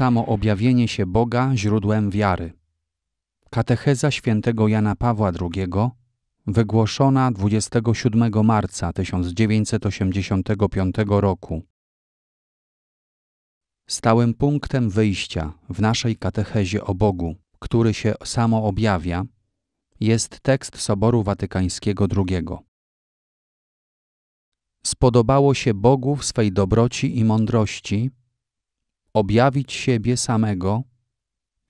samo objawienie się Boga źródłem wiary. Katecheza świętego Jana Pawła II, wygłoszona 27 marca 1985 roku. Stałym punktem wyjścia w naszej katechezie o Bogu, który się samo objawia, jest tekst Soboru Watykańskiego II. Spodobało się Bogu w swej dobroci i mądrości objawić siebie samego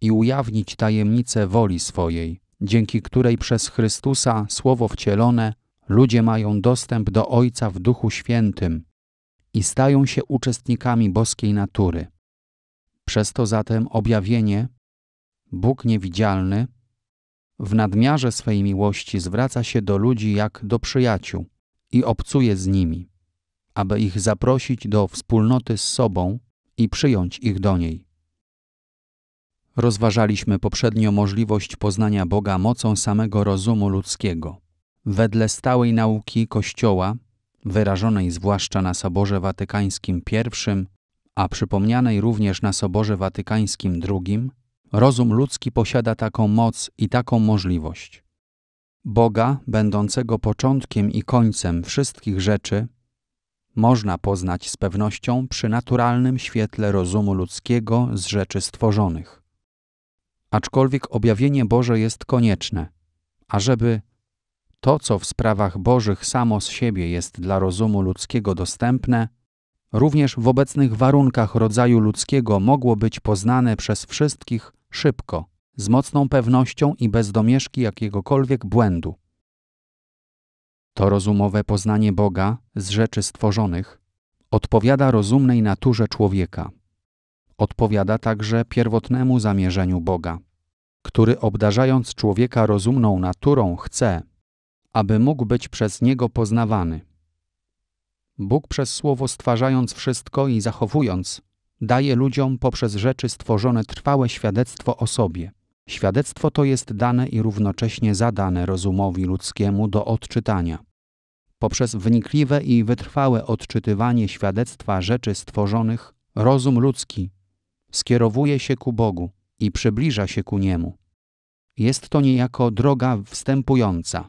i ujawnić tajemnicę woli swojej, dzięki której przez Chrystusa słowo wcielone ludzie mają dostęp do Ojca w Duchu Świętym i stają się uczestnikami boskiej natury. Przez to zatem objawienie, Bóg niewidzialny, w nadmiarze swej miłości zwraca się do ludzi jak do przyjaciół i obcuje z nimi, aby ich zaprosić do wspólnoty z sobą i przyjąć ich do niej. Rozważaliśmy poprzednio możliwość poznania Boga mocą samego rozumu ludzkiego. Wedle stałej nauki Kościoła, wyrażonej zwłaszcza na Soborze Watykańskim I, a przypomnianej również na Soborze Watykańskim II, rozum ludzki posiada taką moc i taką możliwość. Boga, będącego początkiem i końcem wszystkich rzeczy, można poznać z pewnością przy naturalnym świetle rozumu ludzkiego z rzeczy stworzonych. Aczkolwiek objawienie Boże jest konieczne, ażeby to, co w sprawach Bożych samo z siebie jest dla rozumu ludzkiego dostępne, również w obecnych warunkach rodzaju ludzkiego mogło być poznane przez wszystkich szybko, z mocną pewnością i bez domieszki jakiegokolwiek błędu. To rozumowe poznanie Boga z rzeczy stworzonych odpowiada rozumnej naturze człowieka. Odpowiada także pierwotnemu zamierzeniu Boga, który obdarzając człowieka rozumną naturą chce, aby mógł być przez niego poznawany. Bóg przez słowo stwarzając wszystko i zachowując, daje ludziom poprzez rzeczy stworzone trwałe świadectwo o sobie. Świadectwo to jest dane i równocześnie zadane rozumowi ludzkiemu do odczytania. Poprzez wnikliwe i wytrwałe odczytywanie świadectwa rzeczy stworzonych, rozum ludzki skierowuje się ku Bogu i przybliża się ku Niemu. Jest to niejako droga wstępująca.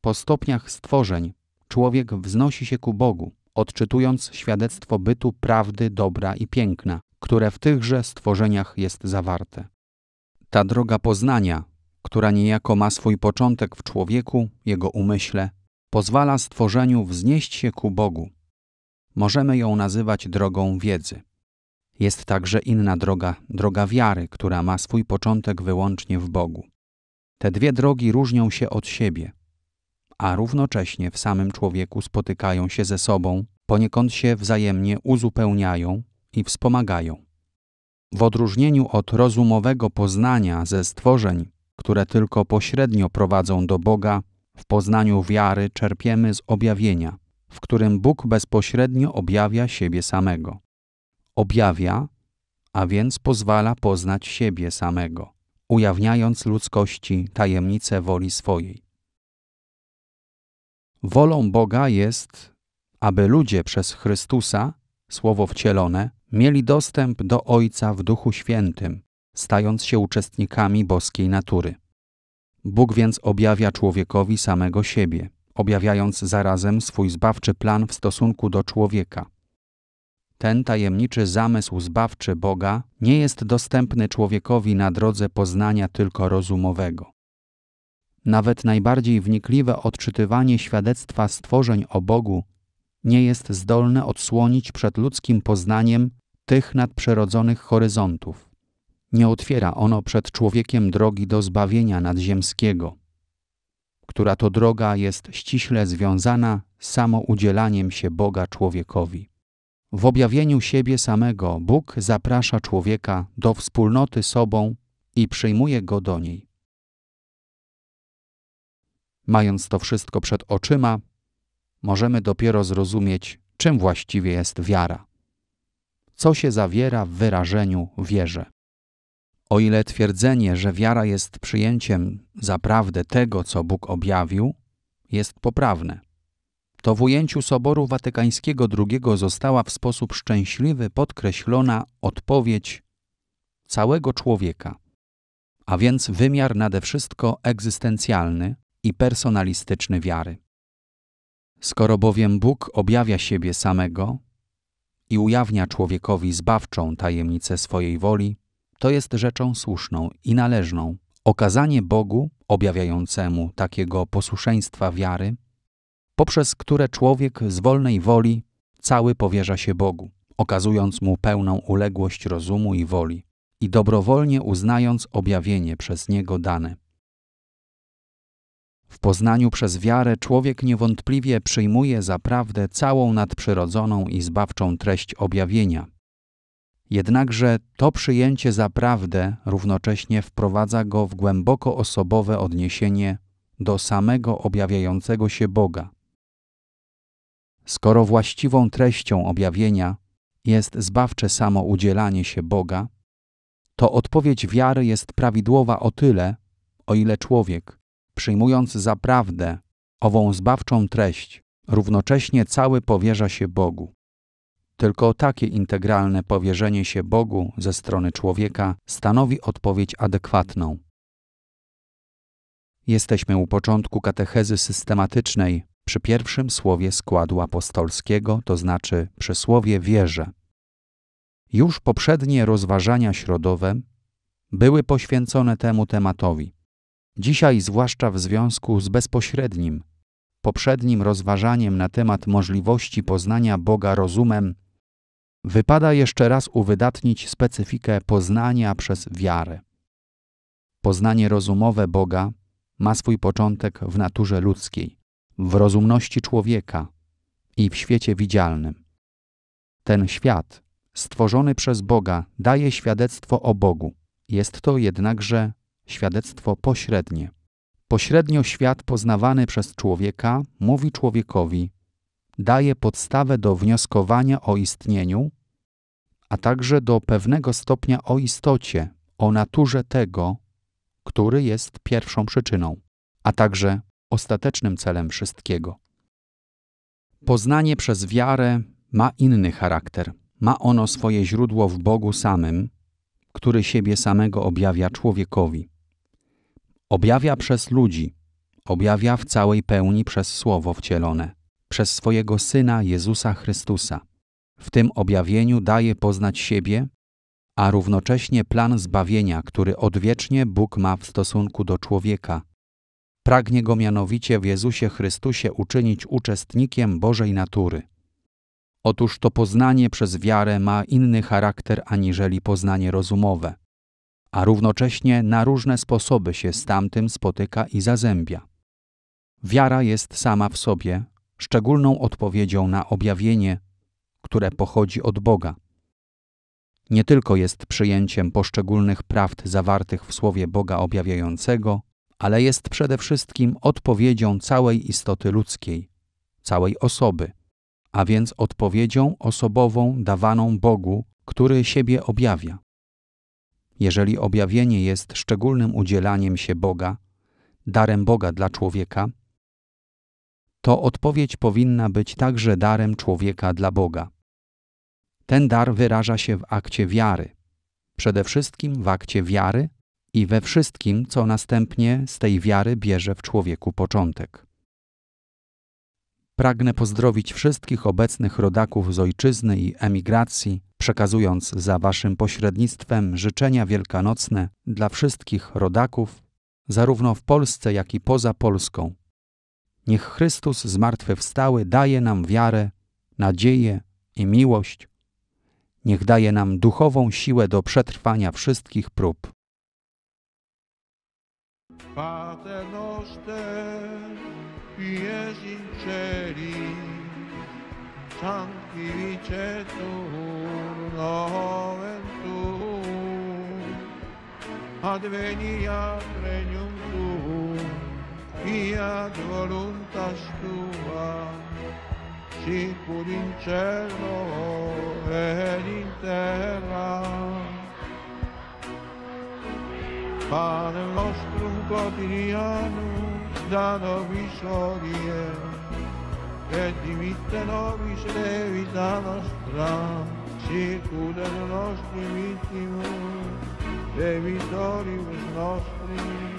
Po stopniach stworzeń człowiek wznosi się ku Bogu, odczytując świadectwo bytu prawdy, dobra i piękna, które w tychże stworzeniach jest zawarte. Ta droga poznania, która niejako ma swój początek w człowieku, jego umyśle, pozwala stworzeniu wznieść się ku Bogu. Możemy ją nazywać drogą wiedzy. Jest także inna droga, droga wiary, która ma swój początek wyłącznie w Bogu. Te dwie drogi różnią się od siebie, a równocześnie w samym człowieku spotykają się ze sobą, poniekąd się wzajemnie uzupełniają i wspomagają. W odróżnieniu od rozumowego poznania ze stworzeń, które tylko pośrednio prowadzą do Boga, w poznaniu wiary czerpiemy z objawienia, w którym Bóg bezpośrednio objawia siebie samego. Objawia, a więc pozwala poznać siebie samego, ujawniając ludzkości tajemnicę woli swojej. Wolą Boga jest, aby ludzie przez Chrystusa, słowo wcielone, mieli dostęp do Ojca w Duchu Świętym, stając się uczestnikami boskiej natury. Bóg więc objawia człowiekowi samego siebie, objawiając zarazem swój zbawczy plan w stosunku do człowieka. Ten tajemniczy zamysł zbawczy Boga nie jest dostępny człowiekowi na drodze poznania tylko rozumowego. Nawet najbardziej wnikliwe odczytywanie świadectwa stworzeń o Bogu nie jest zdolne odsłonić przed ludzkim poznaniem tych nadprzyrodzonych horyzontów nie otwiera ono przed człowiekiem drogi do zbawienia nadziemskiego, która to droga jest ściśle związana z samoudzielaniem się Boga człowiekowi. W objawieniu siebie samego Bóg zaprasza człowieka do wspólnoty sobą i przyjmuje go do niej. Mając to wszystko przed oczyma, możemy dopiero zrozumieć, czym właściwie jest wiara. Co się zawiera w wyrażeniu wierze. O ile twierdzenie, że wiara jest przyjęciem zaprawdę tego, co Bóg objawił, jest poprawne. To w ujęciu Soboru Watykańskiego II została w sposób szczęśliwy podkreślona odpowiedź całego człowieka, a więc wymiar nade wszystko egzystencjalny i personalistyczny wiary. Skoro bowiem Bóg objawia siebie samego i ujawnia człowiekowi zbawczą tajemnicę swojej woli, to jest rzeczą słuszną i należną. Okazanie Bogu, objawiającemu takiego posłuszeństwa wiary, poprzez które człowiek z wolnej woli cały powierza się Bogu, okazując mu pełną uległość rozumu i woli i dobrowolnie uznając objawienie przez niego dane. W poznaniu przez wiarę człowiek niewątpliwie przyjmuje za prawdę całą nadprzyrodzoną i zbawczą treść objawienia, Jednakże to przyjęcie za prawdę równocześnie wprowadza go w głęboko osobowe odniesienie do samego objawiającego się Boga. Skoro właściwą treścią objawienia jest zbawcze samo udzielanie się Boga, to odpowiedź wiary jest prawidłowa o tyle, o ile człowiek, przyjmując za prawdę ową zbawczą treść, równocześnie cały powierza się Bogu. Tylko takie integralne powierzenie się Bogu ze strony człowieka stanowi odpowiedź adekwatną. Jesteśmy u początku katechezy systematycznej, przy pierwszym słowie składu apostolskiego, to znaczy przy słowie wierze. Już poprzednie rozważania środowe były poświęcone temu tematowi. Dzisiaj, zwłaszcza w związku z bezpośrednim, poprzednim rozważaniem na temat możliwości poznania Boga rozumem wypada jeszcze raz uwydatnić specyfikę poznania przez wiarę. Poznanie rozumowe Boga ma swój początek w naturze ludzkiej, w rozumności człowieka i w świecie widzialnym. Ten świat, stworzony przez Boga, daje świadectwo o Bogu. Jest to jednakże świadectwo pośrednie. Pośrednio świat poznawany przez człowieka mówi człowiekowi daje podstawę do wnioskowania o istnieniu, a także do pewnego stopnia o istocie, o naturze tego, który jest pierwszą przyczyną, a także ostatecznym celem wszystkiego. Poznanie przez wiarę ma inny charakter. Ma ono swoje źródło w Bogu samym, który siebie samego objawia człowiekowi. Objawia przez ludzi, objawia w całej pełni przez Słowo wcielone przez swojego Syna Jezusa Chrystusa. W tym objawieniu daje poznać siebie, a równocześnie plan zbawienia, który odwiecznie Bóg ma w stosunku do człowieka. Pragnie go mianowicie w Jezusie Chrystusie uczynić uczestnikiem Bożej natury. Otóż to poznanie przez wiarę ma inny charakter aniżeli poznanie rozumowe, a równocześnie na różne sposoby się z tamtym spotyka i zazębia. Wiara jest sama w sobie, szczególną odpowiedzią na objawienie, które pochodzi od Boga. Nie tylko jest przyjęciem poszczególnych prawd zawartych w słowie Boga objawiającego, ale jest przede wszystkim odpowiedzią całej istoty ludzkiej, całej osoby, a więc odpowiedzią osobową dawaną Bogu, który siebie objawia. Jeżeli objawienie jest szczególnym udzielaniem się Boga, darem Boga dla człowieka, to odpowiedź powinna być także darem człowieka dla Boga. Ten dar wyraża się w akcie wiary, przede wszystkim w akcie wiary i we wszystkim, co następnie z tej wiary bierze w człowieku początek. Pragnę pozdrowić wszystkich obecnych rodaków z ojczyzny i emigracji, przekazując za Waszym pośrednictwem życzenia wielkanocne dla wszystkich rodaków, zarówno w Polsce, jak i poza Polską, Niech Chrystus zmartwychwstały daje nam wiarę, nadzieję i miłość. Niech daje nam duchową siłę do przetrwania wszystkich prób. adveniat regnum fiat voluntas tua, sicur in cielo ed in terra. Pane nostro quotidiano, da nobis odie, e dimitte nobis levita nostra, sicur nostri nostri e debitoribus nostri,